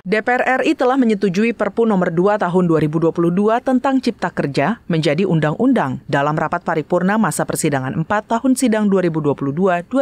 DPR RI telah menyetujui Perpu Nomor 2 Tahun 2022 tentang Cipta Kerja menjadi undang-undang dalam rapat paripurna masa persidangan 4 tahun sidang 2022-2023.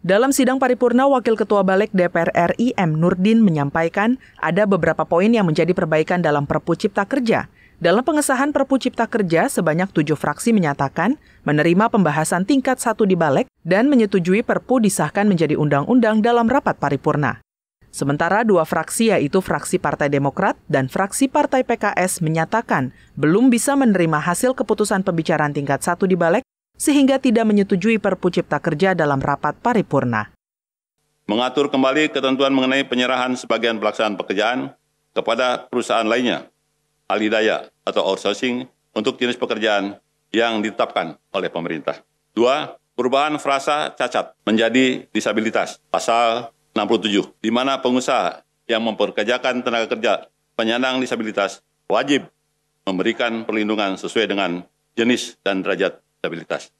Dalam sidang paripurna, Wakil Ketua Balik DPR RI M. Nurdin menyampaikan ada beberapa poin yang menjadi perbaikan dalam Perpu Cipta Kerja. Dalam pengesahan Perpu Cipta Kerja, sebanyak tujuh fraksi menyatakan menerima pembahasan tingkat satu di Balik dan menyetujui Perpu disahkan menjadi undang-undang dalam rapat paripurna. Sementara dua fraksi yaitu fraksi Partai Demokrat dan fraksi Partai PKS menyatakan belum bisa menerima hasil keputusan pembicaraan tingkat satu di Balek sehingga tidak menyetujui Perpu Cipta Kerja dalam rapat paripurna. Mengatur kembali ketentuan mengenai penyerahan sebagian pelaksanaan pekerjaan kepada perusahaan lainnya, alidaya atau outsourcing untuk jenis pekerjaan yang ditetapkan oleh pemerintah. Dua, perubahan frasa cacat menjadi disabilitas pasal 67, di mana pengusaha yang memperkerjakan tenaga kerja penyandang disabilitas wajib memberikan perlindungan sesuai dengan jenis dan derajat disabilitas.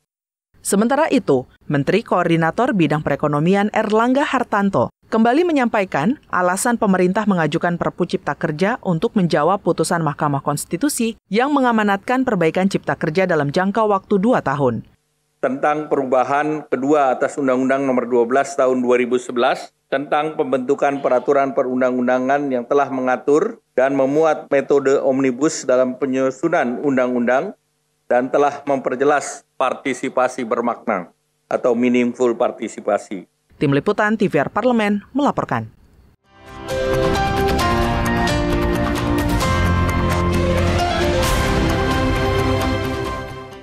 Sementara itu, Menteri Koordinator Bidang Perekonomian Erlangga Hartanto kembali menyampaikan alasan pemerintah mengajukan Perpu Cipta Kerja untuk menjawab putusan Mahkamah Konstitusi yang mengamanatkan perbaikan Cipta Kerja dalam jangka waktu dua tahun tentang perubahan kedua atas Undang-Undang Nomor 12 Tahun 2011 tentang pembentukan peraturan perundang-undangan yang telah mengatur dan memuat metode omnibus dalam penyusunan undang-undang dan telah memperjelas partisipasi bermakna atau meaningful partisipasi. Tim Liputan TVR Parlemen melaporkan.